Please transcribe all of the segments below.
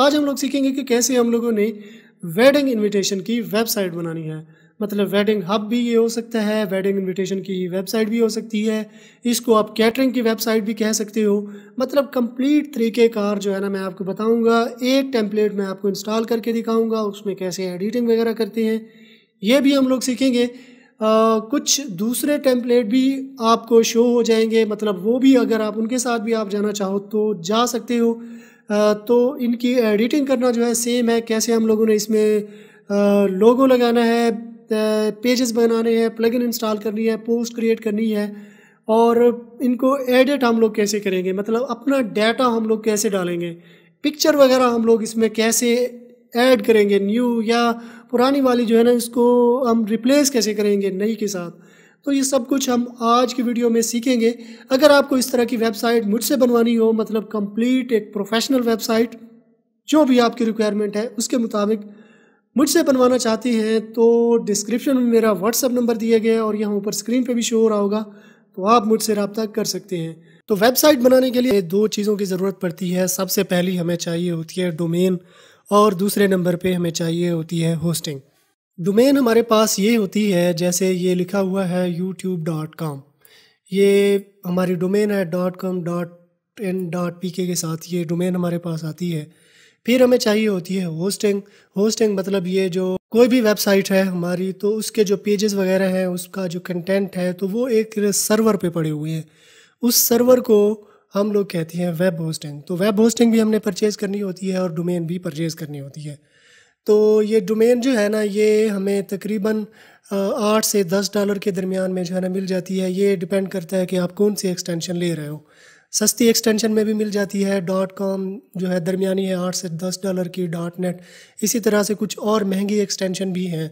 आज हम लोग सीखेंगे कि कैसे हम लोगों ने वेडिंग इनविटेशन की वेबसाइट बनानी है मतलब वेडिंग हब भी ये हो सकता है वेडिंग इनविटेशन की वेबसाइट भी हो सकती है इसको आप कैटरिंग की वेबसाइट भी कह सकते हो मतलब कंप्लीट तरीक़ेकार जो है ना मैं आपको बताऊंगा एक टेम्पलेट मैं आपको इंस्टॉल करके दिखाऊंगा उसमें कैसे एडिटिंग वगैरह करते हैं ये भी हम लोग सीखेंगे आ, कुछ दूसरे टेम्पलेट भी आपको शो हो जाएंगे मतलब वो भी अगर आप उनके साथ भी आप जाना चाहो तो जा सकते हो तो इनकी एडिटिंग करना जो है सेम है कैसे हम लोगों ने इसमें लोगो लगाना है पेजेस बनाने हैं प्लगइन इंस्टॉल करनी है पोस्ट क्रिएट करनी है और इनको एडिट हम लोग कैसे करेंगे मतलब अपना डाटा हम लोग कैसे डालेंगे पिक्चर वगैरह हम लोग इसमें कैसे ऐड करेंगे न्यू या पुरानी वाली जो है ना इसको हम रिप्लेस कैसे करेंगे नई के साथ तो ये सब कुछ हम आज की वीडियो में सीखेंगे अगर आपको इस तरह की वेबसाइट मुझसे बनवानी हो मतलब कंप्लीट एक प्रोफेशनल वेबसाइट जो भी आपकी रिक्वायरमेंट है उसके मुताबिक मुझसे बनवाना चाहते हैं तो डिस्क्रिप्शन में मेरा व्हाट्सअप नंबर दिया गया है और यहाँ ऊपर स्क्रीन पर भी शो हो रहा होगा तो आप मुझसे रबता कर सकते हैं तो वेबसाइट बनाने के लिए दो चीज़ों की ज़रूरत पड़ती है सबसे पहली हमें चाहिए होती है डोमेन और दूसरे नंबर पे हमें चाहिए होती है होस्टिंग डोमेन हमारे पास ये होती है जैसे ये लिखा हुआ है यूट्यूब डॉट कॉम ये हमारी डोमेन है dot com dot in dot P के साथ ये डोमेन हमारे पास आती है फिर हमें चाहिए होती है होस्टिंग होस्टिंग मतलब ये जो कोई भी वेबसाइट है हमारी तो उसके जो पेजेस वगैरह हैं उसका जो कंटेंट है तो वो एक सर्वर पे पड़े हुए हैं उस सर्वर को हम लोग कहते हैं वेब होस्टिंग तो वेब होस्टिंग भी हमने परचेज़ करनी होती है और डोमेन भी परचेज़ करनी होती है तो ये डोमेन जो है ना ये हमें तकरीबन आठ से दस डॉलर के दरमियान में जो है ना मिल जाती है ये डिपेंड करता है कि आप कौन सी एक्सटेंशन ले रहे हो सस्ती एक्सटेंशन में भी मिल जाती है डॉट कॉम जो है दरमियानी है आठ से दस डॉलर की डॉट नेट इसी तरह से कुछ और महंगी एक्सटेंशन भी हैं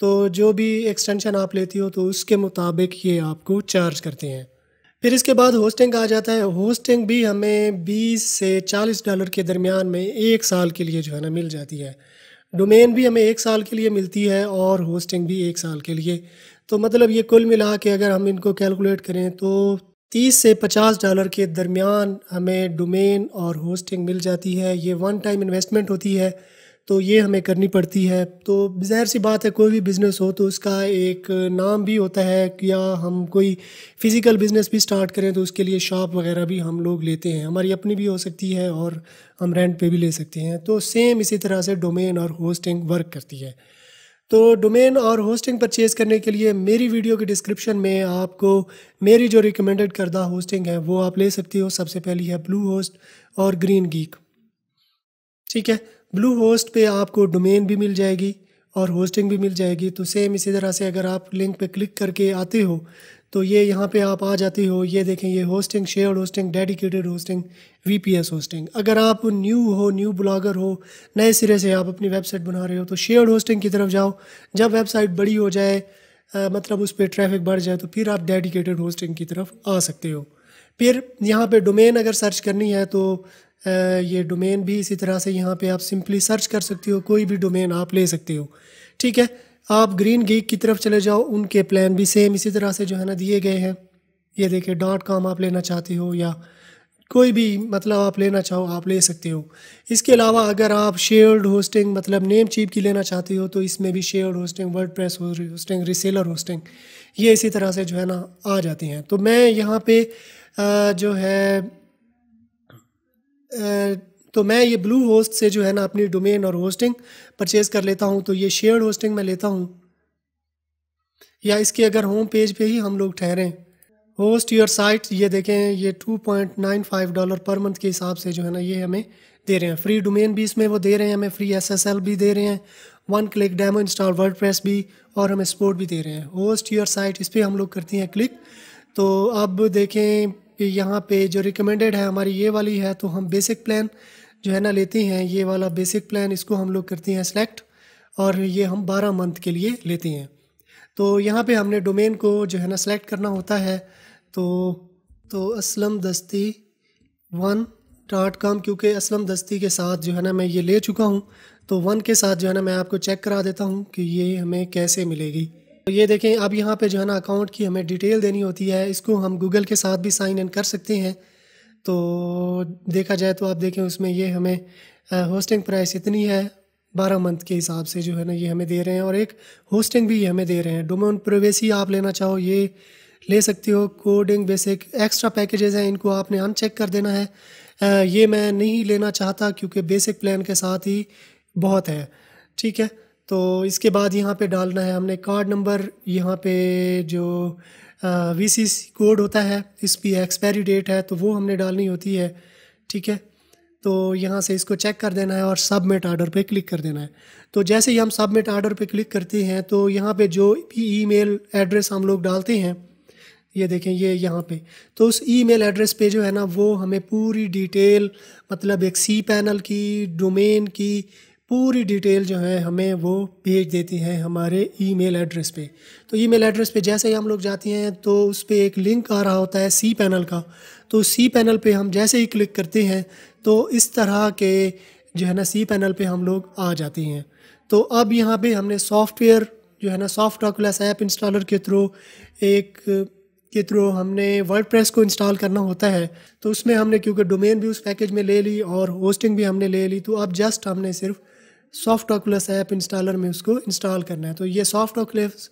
तो जो भी एक्सटेंशन आप लेती हो तो उसके मुताबिक ये आपको चार्ज करते हैं फिर इसके बाद होस्टिंग आ जाता है होस्टिंग भी हमें 20 से 40 डॉलर के दरमियान में एक साल के लिए जो है ना मिल जाती है डोमेन भी हमें एक साल के लिए मिलती है और होस्टिंग भी एक साल के लिए तो मतलब ये कुल मिला के अगर हम इनको कैलकुलेट करें तो 30 से 50 डॉलर के दरमियान हमें डोमेन और होस्टिंग मिल जाती है ये वन टाइम इन्वेस्टमेंट होती है तो ये हमें करनी पड़ती है तो ज़ाहिर सी बात है कोई भी बिज़नेस हो तो उसका एक नाम भी होता है या हम कोई फ़िज़िकल बिज़नेस भी स्टार्ट करें तो उसके लिए शॉप वगैरह भी हम लोग लेते हैं हमारी अपनी भी हो सकती है और हम रेंट पे भी ले सकते हैं तो सेम इसी तरह से डोमेन और होस्टिंग वर्क करती है तो डोमेन और होस्टिंग परचेज़ करने के लिए मेरी वीडियो के डिस्क्रिप्शन में आपको मेरी जो रिकमेंडेड करदा होस्टिंग है वो आप ले सकती हो सबसे पहली है ब्लू होस्ट और ग्रीन गीक ठीक है ब्लू होस्ट पर आपको डोमेन भी मिल जाएगी और होस्टिंग भी मिल जाएगी तो सेम इसी तरह से अगर आप लिंक पे क्लिक करके आते हो तो ये यहाँ पे आप आ जाते हो ये देखें ये hosting share hosting dedicated hosting VPS hosting अगर आप न्यू हो न्यू ब्लॉगर हो नए सिरे से आप अपनी वेबसाइट बना रहे हो तो शेयर होस्टिंग की तरफ जाओ जब वेबसाइट बड़ी हो जाए आ, मतलब उस पर ट्रैफिक बढ़ जाए तो फिर आप डेडिकेटेड होस्टिंग की तरफ आ सकते हो फिर यहाँ पे डोमेन अगर सर्च करनी है तो ये डोमेन भी इसी तरह से यहाँ पे आप सिंपली सर्च कर सकते हो कोई भी डोमेन आप ले सकते हो ठीक है आप ग्रीन गीक की तरफ चले जाओ उनके प्लान भी सेम इसी तरह से जो है ना दिए गए हैं ये देखिए डॉट कॉम आप लेना चाहते हो या कोई भी मतलब आप लेना चाहो आप ले सकते हो इसके अलावा अगर आप शेयर्ड होस्टिंग मतलब नेम चीप की लेना चाहते हो तो इसमें भी shared hosting WordPress hosting reseller hosting ये इसी तरह से जो है ना आ जाती हैं तो मैं यहाँ पे जो है तो मैं ये ब्लू होस्ट से जो है ना अपनी डोमेन और होस्टिंग परचेज़ कर लेता हूँ तो ये शेयर्ड होस्टिंग मैं लेता हूँ या इसके अगर होम पेज पे ही हम लोग ठहरें होस्ट योर साइट ये देखें ये 2.95 डॉलर पर मंथ के हिसाब से जो है ना ये हमें दे रहे हैं फ्री डोमेन भी इसमें वो दे रहे हैं हमें फ्री एस भी दे रहे हैं one click demo install WordPress भी और हमें सपोर्ट भी दे रहे हैं होस्ट योर साइट इस पर हम लोग करते हैं क्लिक तो अब देखें यहाँ पे जो रिकमेंडेड है हमारी ये वाली है तो हम बेसिक प्लान जो है ना लेते हैं ये वाला बेसिक प्लान इसको हम लोग करते हैं सेलेक्ट और ये हम 12 मंथ के लिए लेते हैं तो यहाँ पे हमने डोमेन को जो है ना सेलेक्ट करना होता है तो तो असलम दस्ती वन डॉट कॉम क्योंकि असलम दस्ती के साथ जो है ना मैं ये ले चुका हूँ तो वन के साथ जो है ना मैं आपको चेक करा देता हूँ कि ये हमें कैसे मिलेगी तो ये देखें अब यहाँ पे जो है ना अकाउंट की हमें डिटेल देनी होती है इसको हम गूगल के साथ भी साइन इन कर सकते हैं तो देखा जाए तो आप देखें उसमें ये हमें होस्टिंग प्राइस इतनी है बारह मंथ के हिसाब से जो है ना ये हमें दे रहे हैं और एक होस्टिंग भी हमें दे रहे हैं डोमेन प्रोवेसी आप लेना चाहो ये ले सकते हो कोडिंग बेसिक एक्स्ट्रा पैकेजेस हैं इनको आपने अनचेक कर देना है ये मैं नहीं लेना चाहता क्योंकि बेसिक प्लान के साथ ही बहुत है ठीक है तो इसके बाद यहाँ पे डालना है हमने कार्ड नंबर यहाँ पे जो वी सी कोड होता है इस पर एक्सपायरी डेट है तो वो हमने डालनी होती है ठीक है तो यहाँ से इसको चेक कर देना है और सबमिट आर्डर पे क्लिक कर देना है तो जैसे ही हम सबमिट आर्डर पे क्लिक करते हैं तो यहाँ पे जो भी ईमेल एड्रेस हम लोग डालते हैं ये देखें ये यहाँ पे तो उस ईमेल एड्रेस पे जो है ना वो हमें पूरी डिटेल मतलब एक सी पैनल की डोमेन की पूरी डिटेल जो है हमें वो भेज देती है हमारे ईमेल एड्रेस पे तो ईमेल एड्रेस पे जैसे ही हम लोग जाते हैं तो उस पर एक लिंक आ रहा होता है सी पैनल का तो सी पैनल पे हम जैसे ही क्लिक करते हैं तो इस तरह के जो है ना सी पैनल पे हम लोग आ जाते हैं तो अब यहाँ पे हमने सॉफ्टवेयर जो है ना सॉफ्ट ऑकुलस ऐप इंस्टॉलर के थ्रू एक के थ्रू हमने वर्ड प्रेस को इंस्टॉल करना होता है तो उसमें हमने क्योंकि डोमेन भी उस पैकेज में ले ली और होस्टिंग भी हमने ले ली तो अब जस्ट हमने सिर्फ सॉफ्ट ऑकुलस ऐप इंस्टॉलर में उसको इंस्टॉल करना है तो ये Softaculous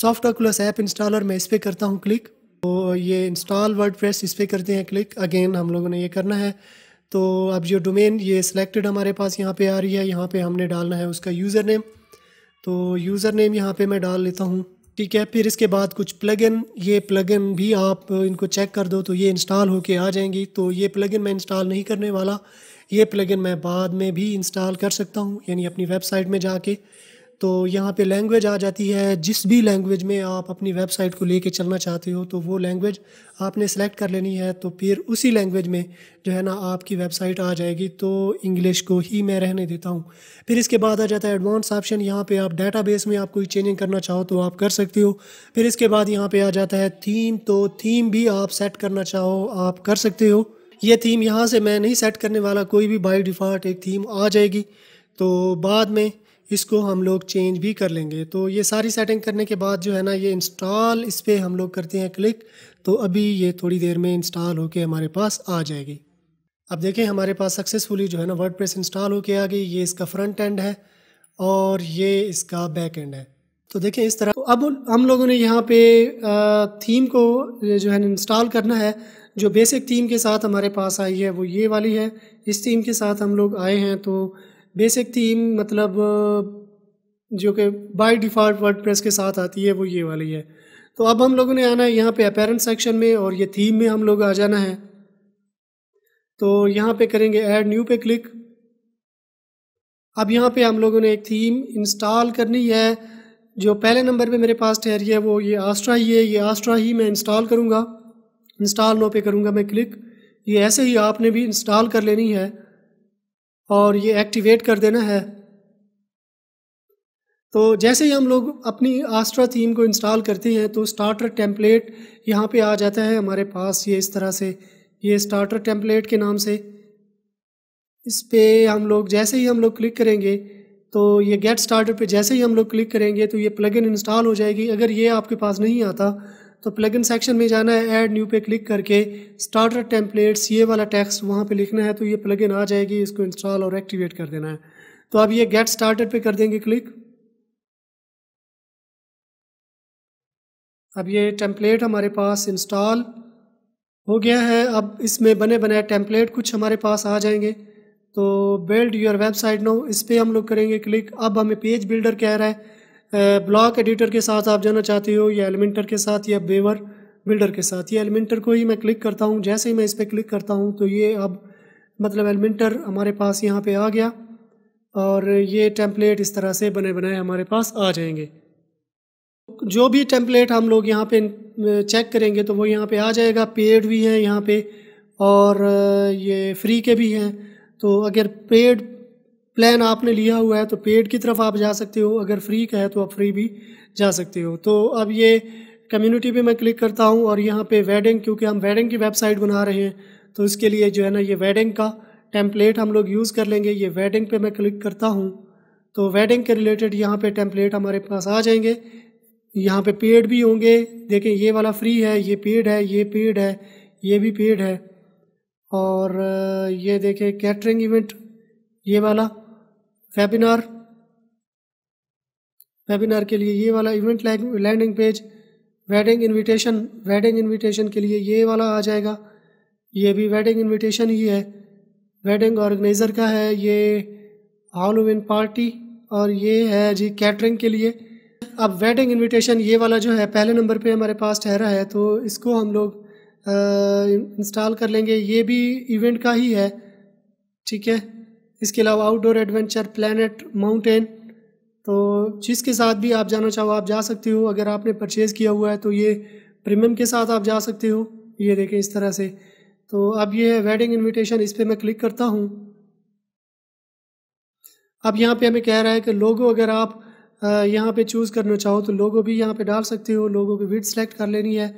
Softaculous app installer में इस पर करता हूँ क्लिक तो ये इंस्टॉल वर्ड प्रेस इस पर करते हैं क्लिक अगेन हम लोगों ने ये करना है तो अब जो डोमेन ये सिलेक्टेड हमारे पास यहाँ पे आ रही है यहाँ पे हमने डालना है उसका यूज़र नेम तो यूज़र नेम यहाँ पे मैं डाल लेता हूँ ठीक है फिर इसके बाद कुछ प्लगइन ये प्लगइन भी आप इनको चेक कर दो तो ये इंस्टॉल होके आ जाएंगी तो ये प्लगइन मैं इंस्टॉल नहीं करने वाला ये प्लगइन मैं बाद में भी इंस्टॉल कर सकता हूँ यानी अपनी वेबसाइट में जाके तो यहाँ पे लैंग्वेज आ जाती है जिस भी लैंग्वेज में आप अपनी वेबसाइट को लेके चलना चाहते हो तो वो लैंग्वेज आपने सेलेक्ट कर लेनी है तो फिर उसी लैंग्वेज में जो है ना आपकी वेबसाइट आ जाएगी तो इंग्लिश को ही मैं रहने देता हूँ फिर इसके बाद आ जाता है एडवांस ऑप्शन यहाँ पे आप डेटाबेस में आप कोई चेंजिंग करना चाहो तो आप कर सकते हो फिर इसके बाद यहाँ पर आ जाता है थीम तो थीम भी आप सेट करना चाहो आप कर सकते हो ये थीम यहाँ से मैं नहीं सेट करने वाला कोई भी बाई डिफ़ॉल्ट एक थीम आ जाएगी तो बाद में इसको हम लोग चेंज भी कर लेंगे तो ये सारी सेटिंग करने के बाद जो है ना ये इंस्टॉल इस पर हम लोग करते हैं क्लिक तो अभी ये थोड़ी देर में इंस्टॉल होके हमारे पास आ जाएगी अब देखें हमारे पास सक्सेसफुली जो है ना वर्ड इंस्टॉल होके आ गई ये इसका फ्रंट एंड है और ये इसका बैक एंड है तो देखें इस तरह तो अब हम लोगों ने यहाँ पे थीम को जो है इंस्टॉल करना है जो बेसिक थीम के साथ हमारे पास आई है वो ये वाली है इस थीम के साथ हम लोग आए हैं तो बेसिक थीम मतलब जो कि बाय डिफ़ॉल्ट वर्डप्रेस के साथ आती है वो ये वाली है तो अब हम लोगों ने आना है यहाँ पे अपेरेंट सेक्शन में और ये थीम में हम लोग आ जाना है तो यहाँ पे करेंगे ऐड न्यू पे क्लिक अब यहाँ पे हम लोगों ने एक थीम इंस्टॉल करनी है जो पहले नंबर पे मेरे पास ठहरी है वो ये आस्ट्रा ही है ये आस्ट्रा ही मैं इंस्टॉल करूँगा इंस्टॉल नो पे करूँगा मैं क्लिक ये ऐसे ही आपने भी इंस्टॉल कर लेनी है और ये एक्टिवेट कर देना है तो जैसे ही हम लोग अपनी आस्ट्रा थीम को इंस्टॉल करते हैं तो स्टार्टर टेम्पलेट यहाँ पे आ जाता है हमारे पास ये इस तरह से ये स्टार्टर टेम्पलेट के नाम से इस पर हम लोग जैसे ही हम लोग क्लिक करेंगे तो ये गेट स्टार्टर पे जैसे ही हम लोग क्लिक करेंगे तो ये प्लगइन इंस्टॉल हो जाएगी अगर ये आपके पास नहीं आता तो प्लगइन सेक्शन में जाना है ऐड न्यू पे क्लिक करके स्टार्टर टेम्पलेट्स ये वाला टेक्स्ट वहाँ पे लिखना है तो ये प्लगइन आ जाएगी इसको इंस्टॉल और एक्टिवेट कर देना है तो अब ये गेट स्टार्टेड पे कर देंगे क्लिक अब ये टेम्पलेट हमारे पास इंस्टॉल हो गया है अब इसमें बने बने टेम्पलेट कुछ हमारे पास आ जाएंगे तो बिल्ड योर वेबसाइट नो इस पर हम लोग करेंगे क्लिक अब हमें पेज बिल्डर कह रहा है ब्लॉक एडिटर के साथ आप जाना चाहते हो या एलिमेंटर के साथ या बेवर बिल्डर के साथ ये एलिमेंटर को ही मैं क्लिक करता हूँ जैसे ही मैं इस पर क्लिक करता हूँ तो ये अब मतलब एलिमेंटर हमारे पास यहाँ पे आ गया और ये टेम्पलेट इस तरह से बने बनाए हमारे पास आ जाएंगे जो भी टेम्पलेट हम लोग यहाँ पे चेक करेंगे तो वो यहाँ पे आ जाएगा पेड भी हैं यहाँ पे और ये फ्री के भी हैं तो अगर पेड प्लान आपने लिया हुआ है तो पेड की तरफ आप जा सकते हो अगर फ्री का है तो आप फ्री भी जा सकते हो तो अब ये कम्युनिटी पे मैं क्लिक करता हूँ और यहाँ पे वेडिंग क्योंकि हम वेडिंग की वेबसाइट बना रहे हैं तो इसके लिए जो है ना ये वेडिंग का टेम्पलेट हम लोग यूज़ कर लेंगे ये वेडिंग पे मैं क्लिक करता हूँ तो वेडिंग के रिलेटेड यहाँ पे टेम्पलेट हमारे पास आ जाएंगे यहाँ पे पेड भी होंगे देखें ये वाला फ्री है ये पेड है ये पेड है ये भी पेड है और ये देखें कैटरिंग इवेंट ये वाला वेबिनार वेबिनार के लिए ये वाला event landing page wedding invitation wedding invitation के लिए ये वाला आ जाएगा ये भी वेडिंग इनविटेशन ही है वेडिंग ऑर्गेनाइज़र का है ये हॉलोविन पार्टी और ये है जी कैटरिंग के लिए अब वेडिंग इनविटेशन ये वाला जो है पहले नंबर पे हमारे पास ठहरा है तो इसको हम लोग इंस्टॉल कर लेंगे ये भी इवेंट का ही है ठीक है इसके अलावा आउटडोर एडवेंचर प्लानट माउंटेन तो जिसके साथ भी आप जाना चाहो आप जा सकते हो अगर आपने परचेज़ किया हुआ है तो ये प्रीमियम के साथ आप जा सकते हो ये देखें इस तरह से तो अब ये है वेडिंग इनविटेशन इस पर मैं क्लिक करता हूँ अब यहाँ पे हमें कह रहा है कि लोगो अगर आप यहाँ पे चूज़ करना चाहो तो लोगो भी यहाँ पे डाल सकते हो लोगो की विड सेलेक्ट कर लेनी है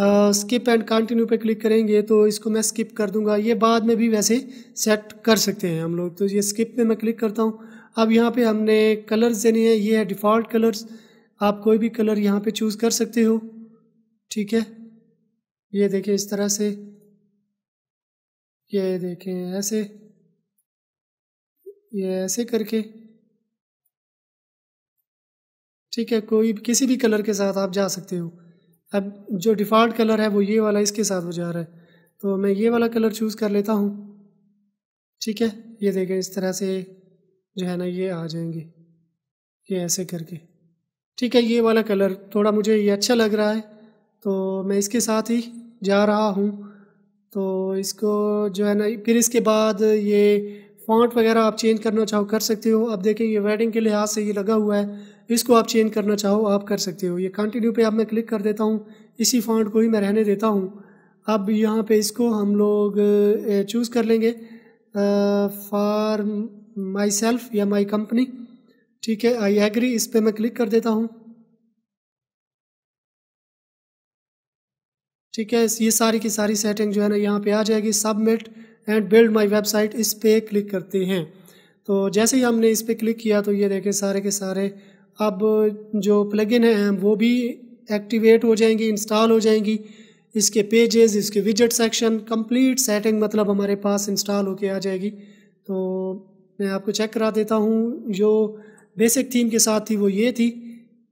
स्किप एंड कंटिन्यू पे क्लिक करेंगे तो इसको मैं स्किप कर दूंगा ये बाद में भी वैसे सेट कर सकते हैं हम लोग तो ये स्किप पे मैं क्लिक करता हूँ अब यहाँ पे हमने कलर्स देने हैं ये है डिफ़ॉल्ट कलर्स आप कोई भी कलर यहाँ पे चूज़ कर सकते हो ठीक है ये देखें इस तरह से ये देखें ऐसे ये ऐसे करके ठीक है कोई किसी भी कलर के साथ आप जा सकते हो अब जो डिफ़ॉल्ट कलर है वो ये वाला इसके साथ हो जा रहा है तो मैं ये वाला कलर चूज़ कर लेता हूँ ठीक है ये देखें इस तरह से जो है ना ये आ जाएंगे ये ऐसे करके ठीक है ये वाला कलर थोड़ा मुझे ये अच्छा लग रहा है तो मैं इसके साथ ही जा रहा हूँ तो इसको जो है ना फिर इसके बाद ये फॉन्ट वगैरह आप चेंज करना चाहो कर सकते हो अब देखें ये वेडिंग के लिहाज से ये लगा हुआ है इसको आप चेंज करना चाहो आप कर सकते हो ये कंटिन्यू पे आप मैं क्लिक कर देता हूँ इसी फॉन्ट को ही मैं रहने देता हूँ अब यहाँ पे इसको हम लोग चूज़ कर लेंगे फॉर माई सेल्फ या माई कंपनी ठीक है आई एग्री इस पर मैं क्लिक कर देता हूँ ठीक है ये सारी की सारी सेटिंग जो है ना यहाँ पे आ जाएगी submit and build my website इस पर क्लिक करते हैं तो जैसे ही हमने इस पर क्लिक किया तो ये देखें सारे के सारे अब जो प्लगइन है वो भी एक्टिवेट हो जाएंगी इंस्टॉल हो जाएंगी इसके पेजेस इसके विजट सेक्शन कंप्लीट सेटिंग मतलब हमारे पास इंस्टॉल होके आ जाएगी तो मैं आपको चेक करा देता हूँ जो बेसिक थीम के साथ थी वो ये थी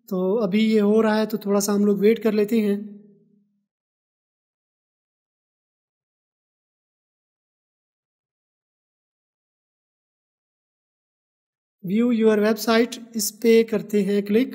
तो अभी ये हो रहा है तो थोड़ा सा हम लोग वेट कर लेते हैं व्यू योर वेबसाइट इस पे करते हैं क्लिक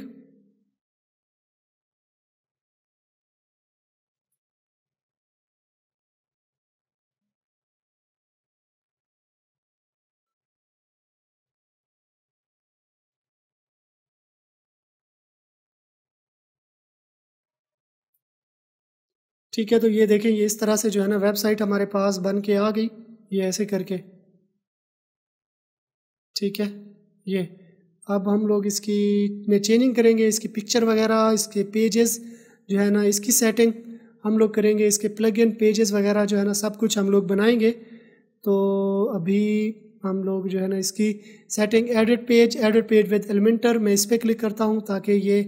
ठीक है तो ये देखें ये इस तरह से जो है ना वेबसाइट हमारे पास बन के आ गई ये ऐसे करके ठीक है ये अब हम लोग इसकी में चेंजिंग करेंगे इसकी पिक्चर वगैरह इसके पेजेस जो है ना इसकी सेटिंग हम लोग करेंगे इसके प्लग इन पेजेस वगैरह जो है ना सब कुछ हम लोग बनाएंगे तो अभी हम लोग जो है ना इसकी setting edit page edit page with Elementor मैं इस पर क्लिक करता हूँ ताकि ये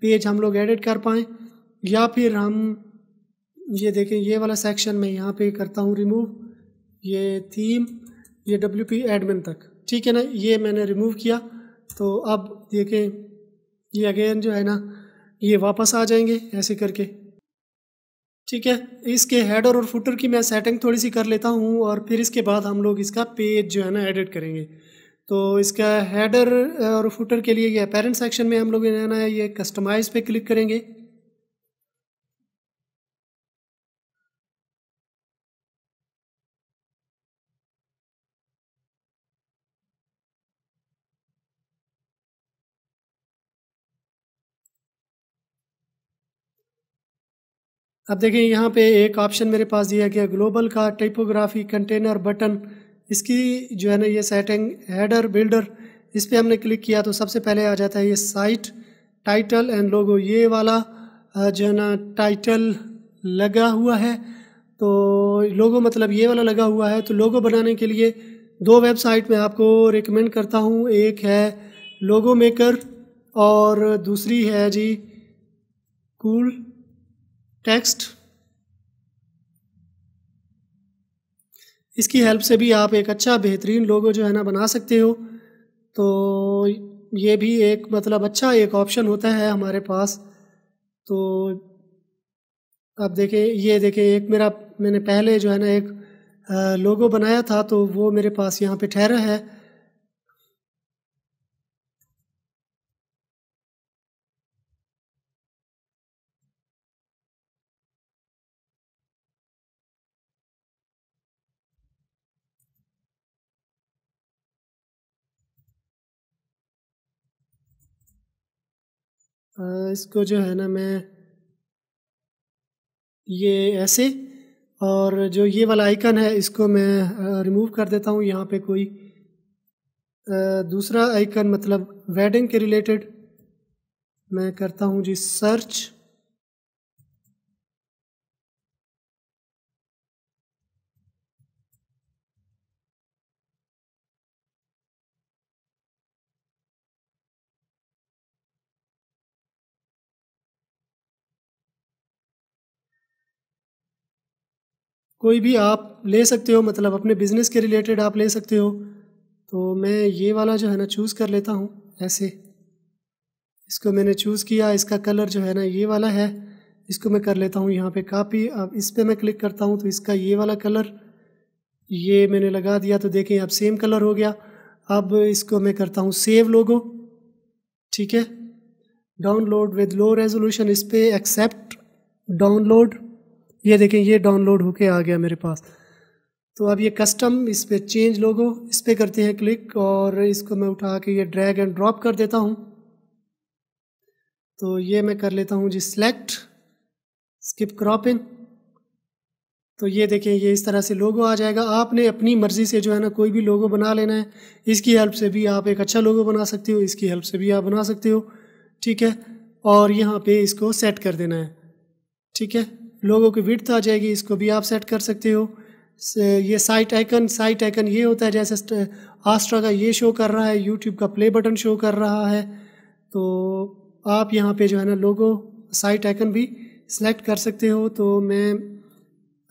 पेज हम लोग एडिट कर पाएँ या फिर हम ये देखें ये वाला सेक्शन मैं यहाँ पे करता हूँ रिमूव ये थीम ये डब्ल्यू पी एडमिन तक ठीक है ना ये मैंने रिमूव किया तो अब देखें ये अगेन जो है ना ये वापस आ जाएंगे ऐसे करके ठीक है इसके हेडर और फुटर की मैं सेटिंग थोड़ी सी कर लेता हूँ और फिर इसके बाद हम लोग इसका पेज जो है ना एडिट करेंगे तो इसका हेडर और फुटर के लिए ये पेरेंट सेक्शन में हम लोग ना ये कस्टमाइज़ पे क्लिक करेंगे अब देखें यहाँ पे एक ऑप्शन मेरे पास दिया गया ग्लोबल का टाइपोग्राफी कंटेनर बटन इसकी जो है ना ये सेटिंग हेडर बिल्डर इस पर हमने क्लिक किया तो सबसे पहले आ जाता है ये साइट टाइटल एंड लोगो ये वाला जो है ना टाइटल लगा हुआ है तो लोगो मतलब ये वाला लगा हुआ है तो लोगो बनाने के लिए दो वेबसाइट मैं आपको रिकमेंड करता हूँ एक है लोगो मेकर और दूसरी है जी कूल cool टेक्स्ट इसकी हेल्प से भी आप एक अच्छा बेहतरीन लोगो जो है ना बना सकते हो तो ये भी एक मतलब अच्छा एक ऑप्शन होता है हमारे पास तो आप देखें ये देखें एक मेरा मैंने पहले जो है ना एक लोगो बनाया था तो वो मेरे पास यहाँ पे ठहरा है इसको जो है ना मैं ये ऐसे और जो ये वाला आइकन है इसको मैं रिमूव कर देता हूँ यहाँ पे कोई दूसरा आइकन मतलब वेडिंग के रिलेटेड मैं करता हूँ जी सर्च कोई भी आप ले सकते हो मतलब अपने बिज़नेस के रिलेटेड आप ले सकते हो तो मैं ये वाला जो है ना चूज़ कर लेता हूँ ऐसे इसको मैंने चूज़ किया इसका कलर जो है ना ये वाला है इसको मैं कर लेता हूँ यहाँ पे कापी अब इस पर मैं क्लिक करता हूँ तो इसका ये वाला कलर ये मैंने लगा दिया तो देखें अब सेम कलर हो गया अब इसको मैं करता हूँ सेव लोगो ठीक है डाउनलोड विद लो रेजोल्यूशन इस पर एक्सेप्ट डाउनलोड ये देखें ये डाउनलोड होके आ गया मेरे पास तो अब ये कस्टम इस पर चेंज लोगो इस पर करते हैं क्लिक और इसको मैं उठा के ये ड्रैग एंड ड्रॉप कर देता हूँ तो ये मैं कर लेता हूँ जी सेलेक्ट स्किप क्रॉपिंग तो ये देखें ये इस तरह से लोगो आ जाएगा आपने अपनी मर्ज़ी से जो है ना कोई भी लोगो बना लेना है इसकी हेल्प से भी आप एक अच्छा लोगो बना सकते हो इसकी हेल्प से भी आप बना सकते हो ठीक है और यहाँ पे इसको सेट कर देना है ठीक है लोगों की विड्थ आ जाएगी इसको भी आप सेट कर सकते हो ये साइट आइकन साइट आइकन ये होता है जैसे आस्ट्रा का ये शो कर रहा है यूट्यूब का प्ले बटन शो कर रहा है तो आप यहाँ पे जो है ना लोगो साइट आइकन भी सिलेक्ट कर सकते हो तो मैं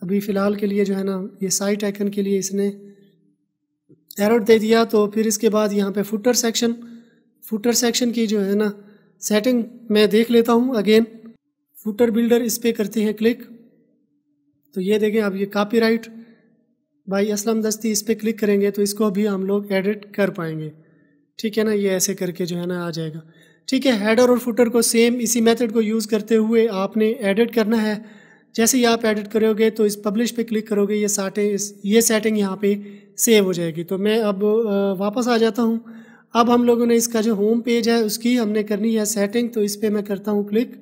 अभी फ़िलहाल के लिए जो है ना ये साइट आइकन के लिए इसने एरर दे दिया तो फिर इसके बाद यहाँ पे फुटर सेक्शन फुटर सेक्शन की जो है ना सेटिंग मैं देख लेता हूँ अगेन फुटर बिल्डर इस पर करते हैं क्लिक तो ये देखें अब ये कापी राइट भाई असलम दस्ती इस पर क्लिक करेंगे तो इसको भी हम लोग एडिट कर पाएंगे ठीक है ना ये ऐसे करके जो है ना आ जाएगा ठीक है हेडर और फुटर को सेम इसी मेथड को यूज़ करते हुए आपने एडिट करना है जैसे ही आप एडिट करोगे तो इस पब्लिश पे क्लिक करोगे ये साटे इस ये सेटिंग यहाँ पे सेव हो जाएगी तो मैं अब वापस आ जाता हूँ अब हम लोगों ने इसका जो होम पेज है उसकी हमने करनी है सेटिंग तो इस पर मैं करता हूँ क्लिक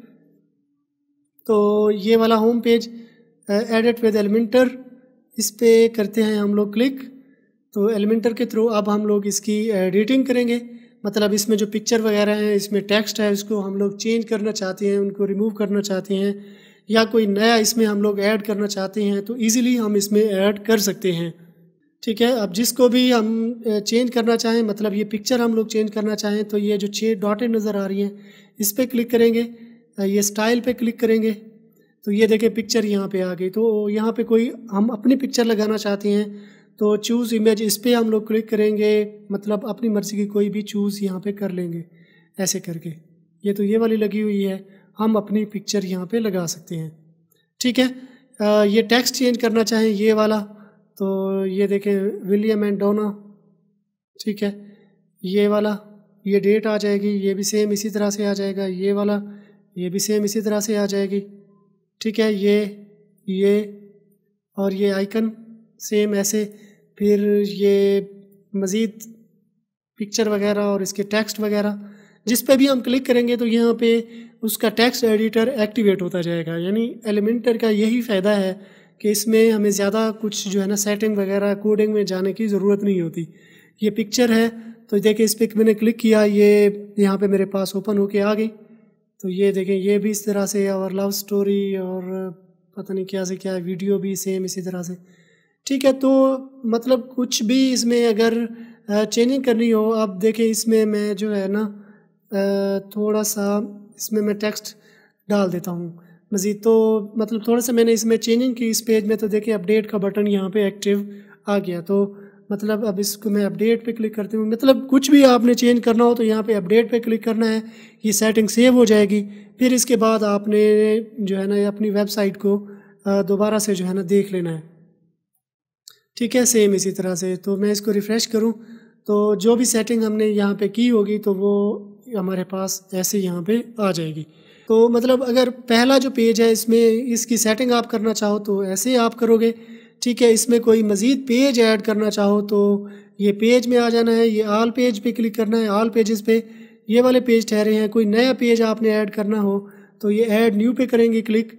तो ये वाला home page edit with Elementor इस पर करते हैं हम लोग क्लिक तो एलिमेंटर के थ्रू अब हम लोग इसकी एडिटिंग करेंगे मतलब इसमें जो पिक्चर वगैरह है इसमें टेक्स्ट है उसको हम लोग चेंज करना चाहते हैं उनको रिमूव करना चाहते हैं या कोई नया इसमें हम लोग ऐड करना चाहते हैं तो इजीली हम इसमें ऐड कर सकते हैं ठीक है अब जिसको भी हम चेंज करना चाहें मतलब ये पिक्चर हम लोग चेंज करना चाहें तो ये जो छः डॉटें नज़र आ रही हैं इस पर क्लिक करेंगे ये स्टाइल पे क्लिक करेंगे तो ये देखें पिक्चर यहाँ पे आ गई तो यहाँ पे कोई हम अपनी पिक्चर लगाना चाहते हैं तो चूज़ इमेज इस पर हम लोग क्लिक करेंगे मतलब अपनी मर्ज़ी की कोई भी चूज़ यहाँ पे कर लेंगे ऐसे करके ये तो ये वाली लगी हुई है हम अपनी पिक्चर यहाँ पे लगा सकते हैं ठीक है आ, ये टेक्स्ट चेंज करना चाहें ये वाला तो ये देखें विलियम एंड डोना ठीक है ये वाला ये डेट आ जाएगी ये भी सेम इसी तरह से आ जाएगा ये वाला ये भी सेम इसी तरह से आ जाएगी ठीक है ये ये और ये आइकन सेम ऐसे फिर ये मज़ीद पिक्चर वगैरह और इसके टेक्स्ट वगैरह जिस पे भी हम क्लिक करेंगे तो यहाँ पे उसका टेक्स्ट एडिटर एक्टिवेट होता जाएगा यानी एलिमेंटर का यही फ़ायदा है कि इसमें हमें ज़्यादा कुछ जो है ना सेटिंग वगैरह कोडिंग में जाने की ज़रूरत नहीं होती ये पिक्चर है तो देखिए इस पर मैंने क्लिक किया ये यहाँ पे मेरे पास ओपन होके आ गई तो ये देखें ये भी इस तरह से और लव स्टोरी और पता नहीं क्या से क्या वीडियो भी सेम इसी तरह से ठीक है तो मतलब कुछ भी इसमें अगर चेंजिंग करनी हो अब देखें इसमें मैं जो है ना थोड़ा सा इसमें मैं टेक्स्ट डाल देता हूँ मज़ीद तो मतलब थोड़ा सा मैंने इसमें चेंजिंग की इस पेज में तो देखें अपडेट का बटन यहाँ पे एक्टिव आ गया तो मतलब अब इसको मैं अपडेट पे क्लिक करती हूँ मतलब कुछ भी आपने चेंज करना हो तो यहाँ पे अपडेट पे क्लिक करना है ये सेटिंग सेव हो जाएगी फिर इसके बाद आपने जो है ना अपनी वेबसाइट को दोबारा से जो है ना देख लेना है ठीक है सेम इसी तरह से तो मैं इसको रिफ़्रेश करूँ तो जो भी सेटिंग हमने यहाँ पर की होगी तो वो हमारे पास ऐसे यहाँ पर आ जाएगी तो मतलब अगर पहला जो पेज है इसमें इसकी सेटिंग आप करना चाहो तो ऐसे ही आप करोगे ठीक है इसमें कोई मज़ीद पेज ऐड करना चाहो तो ये पेज में आ जाना है ये आल पेज पे क्लिक करना है आल पेजेस पे ये वाले पेज ठहरे हैं कोई नया पेज आपने ऐड करना हो तो ये ऐड न्यू पे करेंगे क्लिक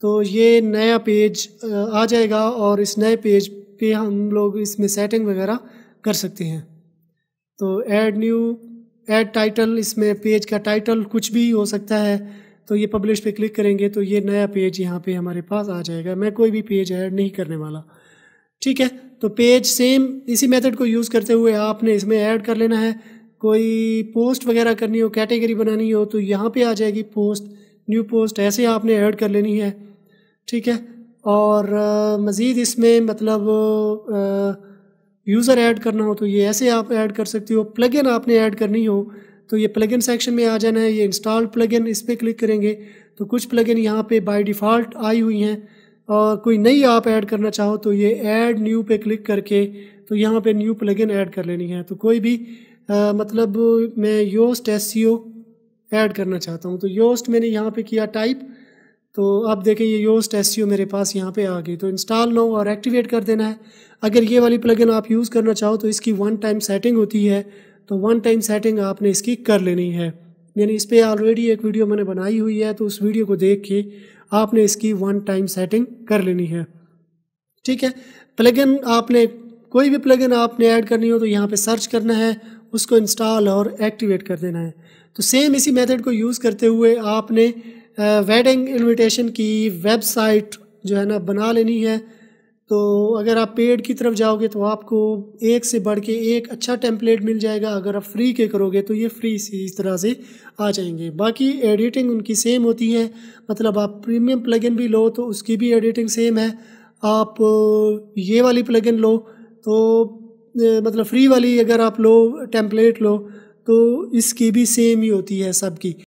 तो ये नया पेज आ जाएगा और इस नए पेज पे हम लोग इसमें सेटिंग वगैरह कर सकते हैं तो ऐड न्यू ऐड टाइटल इसमें पेज का टाइटल कुछ भी हो सकता है तो ये पब्लिश पे क्लिक करेंगे तो ये नया पेज यहाँ पे हमारे पास आ जाएगा मैं कोई भी पेज ऐड नहीं करने वाला ठीक है तो पेज सेम इसी मेथड को यूज़ करते हुए आपने इसमें ऐड कर लेना है कोई पोस्ट वगैरह करनी हो कैटेगरी बनानी हो तो यहाँ पे आ जाएगी पोस्ट न्यू पोस्ट ऐसे आपने ऐड कर लेनी है ठीक है और मज़ीद इसमें मतलब यूज़र ऐड करना हो तो ये ऐसे आप ऐड कर सकते हो प्लगइन आपने ऐड करनी हो तो ये प्लगइन सेक्शन में आ जाना है ये इंस्टॉल प्लगइन इस पर क्लिक करेंगे तो कुछ प्लगइन यहाँ पे बाय डिफ़ॉल्ट आई हुई हैं और कोई नई आप ऐड करना चाहो तो ये ऐड न्यू पे क्लिक करके तो यहाँ पे न्यू प्लगइन ऐड कर लेनी है तो कोई भी आ, मतलब मैं योस्ट एस ऐड करना चाहता हूँ तो योस्ट मैंने यहाँ पे किया टाइप तो आप देखें ये योस्ट एस मेरे पास यहाँ पे आ गई तो इंस्टॉल नो और एक्टिवेट कर देना है अगर ये वाली प्लगइन आप यूज़ करना चाहो तो इसकी वन टाइम सेटिंग होती है तो वन टाइम सेटिंग आपने इसकी कर लेनी है यानी इस पर ऑलरेडी एक वीडियो मैंने बनाई हुई है तो उस वीडियो को देख के आपने इसकी वन टाइम सेटिंग कर लेनी है ठीक है प्लगइन आपने कोई भी प्लगइन आपने ऐड करनी हो तो यहाँ पे सर्च करना है उसको इंस्टॉल और एक्टिवेट कर देना है तो सेम इसी मेथड को यूज़ करते हुए आपने वेडिंग इनविटेशन की वेबसाइट जो है ना बना लेनी है तो अगर आप पेड की तरफ जाओगे तो आपको एक से बढ़ के एक अच्छा टेम्पलेट मिल जाएगा अगर आप फ्री के करोगे तो ये फ्री इस तरह से आ जाएंगे बाकी एडिटिंग उनकी सेम होती है मतलब आप प्रीमियम प्लगइन भी लो तो उसकी भी एडिटिंग सेम है आप ये वाली प्लगइन लो तो मतलब फ्री वाली अगर आप लो टेम्पलेट लो तो इसकी भी सेम ही होती है सबकी